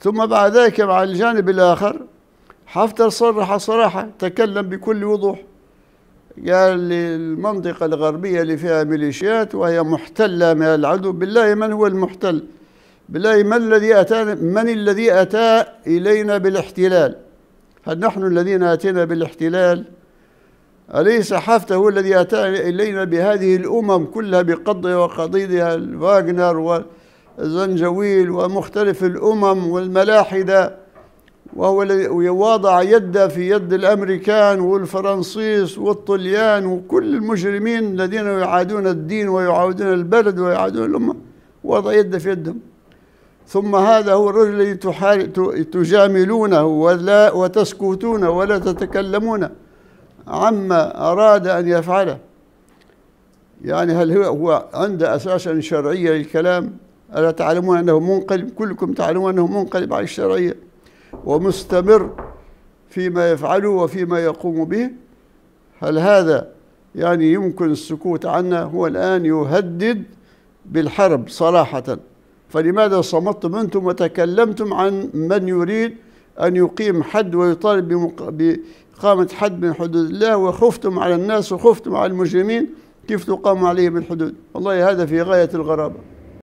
ثم بعد ذلك مع الجانب الآخر حفتر صرح صراحة تكلم بكل وضوح قال المنطقة الغربية اللي فيها ميليشيات وهي محتلة من العدو بالله من هو المحتل بالله من الذي أتانا من الذي أتى إلينا بالاحتلال هل نحن الذين أتينا بالاحتلال أليس حفتر هو الذي أتى إلينا بهذه الأمم كلها بقضها وقضيدها الفاغنر وال زنجويل ومختلف الأمم والملاحدة وهو يواضع يده في يد الأمريكان والفرنسيس والطليان وكل المجرمين الذين يعادون الدين ويعادون البلد ويعادون الأمة وضع يده في يدهم ثم هذا هو الرجل الذي تجاملونه ولا وتسكتون ولا تتكلمون عما أراد أن يفعله يعني هل هو, هو عنده أساسا شرعية للكلام ألا تعلمون أنه منقلب كلكم تعلمون أنه منقلب عن الشرعية ومستمر فيما يفعله وفيما يقوم به هل هذا يعني يمكن السكوت عنه هو الآن يهدد بالحرب صراحة فلماذا صمتم أنتم وتكلمتم عن من يريد أن يقيم حد ويطالب بإقامة حد من حدود الله وخفتم على الناس وخفتم على المجرمين كيف تقام عليهم الحدود والله هذا في غاية الغرابة